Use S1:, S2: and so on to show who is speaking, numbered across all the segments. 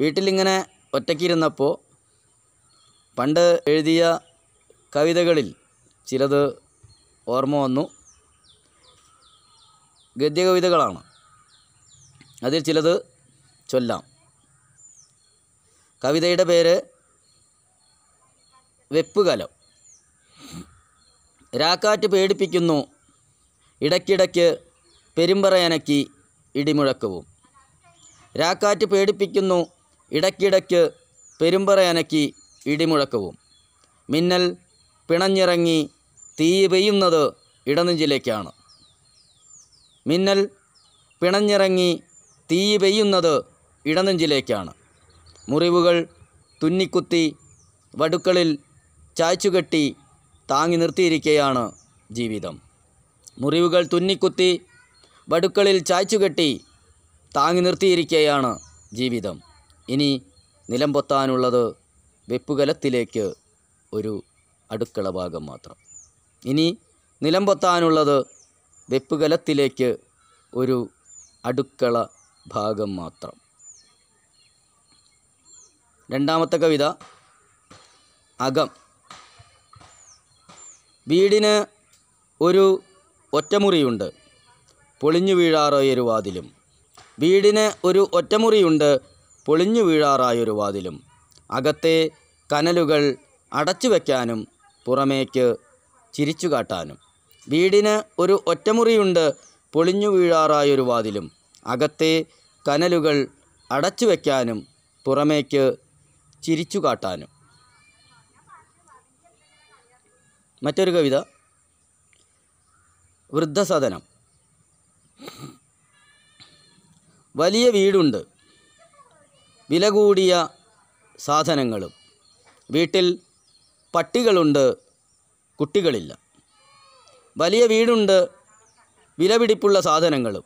S1: വീട്ടിലിങ്ങനെ ഒറ്റയ്ക്കിരുന്നപ്പോൾ പണ്ട് എഴുതിയ കവിതകളിൽ ചിലത് ഓർമ്മ വന്നു ഗദ്യകവിതകളാണ് അതിൽ ചിലത് ചൊല്ലാം കവിതയുടെ പേര് വെപ്പുകലം രാക്കാറ്റ് പേടിപ്പിക്കുന്നു ഇടയ്ക്കിടയ്ക്ക് പെരുമ്പറയനക്കി ഇടിമുഴക്കവും രാക്കാറ്റ് പേടിപ്പിക്കുന്നു ഇടയ്ക്കിടയ്ക്ക് പെരുമ്പറയനക്കി ഇടിമുഴക്കവും മിന്നൽ പിണഞ്ഞിറങ്ങി തീ പെയ്യുന്നത് ഇടനെഞ്ചിലേക്കാണ് മിന്നൽ പിണഞ്ഞിറങ്ങി തീ പെയ്യുന്നത് ഇടനെഞ്ചിലേക്കാണ് മുറിവുകൾ തുന്നിക്കുത്തി വടുക്കളിൽ ചായ്ച്ചുകെട്ടി താങ്ങി നിർത്തിയിരിക്കുകയാണ് ജീവിതം മുറിവുകൾ തുന്നിക്കുത്തി വടുക്കളിൽ ചായ്ച്ചുകെട്ടി താങ്ങി നിർത്തിയിരിക്കുകയാണ് ജീവിതം ഇനി നിലംപൊത്താനുള്ളത് വെപ്പുകലത്തിലേക്ക് ഒരു അടുക്കള ഭാഗം മാത്രം ഇനി നിലംപൊത്താനുള്ളത് വെപ്പുകലത്തിലേക്ക് ഒരു അടുക്കള ഭാഗം മാത്രം രണ്ടാമത്തെ കവിത അകം വീടിന് ഒരു ഒറ്റമുറിയുണ്ട് പൊളിഞ്ഞു ഒരു വാതിലും വീടിന് ഒരു ഒറ്റമുറിയുണ്ട് പൊളിഞ്ഞു വീഴാറായൊരു വാതിലും അകത്തെ കനലുകൾ അടച്ചു വയ്ക്കാനും പുറമേക്ക് ചിരിച്ചു കാട്ടാനും വീടിന് ഒരു ഒറ്റമുറിയുണ്ട് പൊളിഞ്ഞു വീഴാറായൊരു വാതിലും അകത്തെ കനലുകൾ അടച്ചു വയ്ക്കാനും പുറമേക്ക് ചിരിച്ചു കാട്ടാനും മറ്റൊരു കവിത വൃദ്ധസദനം വലിയ വീടുണ്ട് വില കൂടിയ സാധനങ്ങളും വീട്ടിൽ പട്ടികളുണ്ട് കുട്ടികളില്ല വലിയ വീടുണ്ട് വിലപിടിപ്പുള്ള സാധനങ്ങളും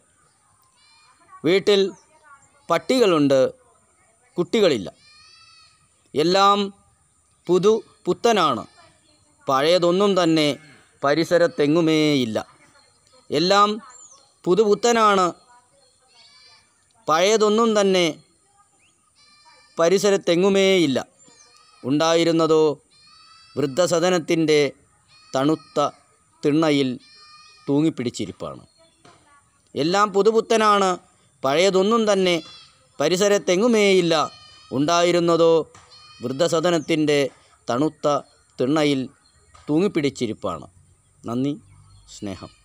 S1: വീട്ടിൽ പട്ടികളുണ്ട് കുട്ടികളില്ല എല്ലാം പുതു പുത്തനാണ് പഴയതൊന്നും തന്നെ പരിസരത്തെങ്ങുമേയില്ല എല്ലാം പുതുപുത്തനാണ് പഴയതൊന്നും തന്നെ പരിസരത്തെങ്ങുമേയില്ല ഉണ്ടായിരുന്നതോ വൃദ്ധസദനത്തിൻ്റെ തണുത്ത തിണ്ണയിൽ തൂങ്ങിപ്പിടിച്ചിരിപ്പാണ് എല്ലാം പുതുപുത്തനാണ് പഴയതൊന്നും തന്നെ പരിസരത്തെങ്ങുമേയില്ല ഉണ്ടായിരുന്നതോ വൃദ്ധസദനത്തിൻ്റെ തണുത്ത തിണ്ണയിൽ തൂങ്ങിപ്പിടിച്ചിരിപ്പാണ് നന്ദി സ്നേഹം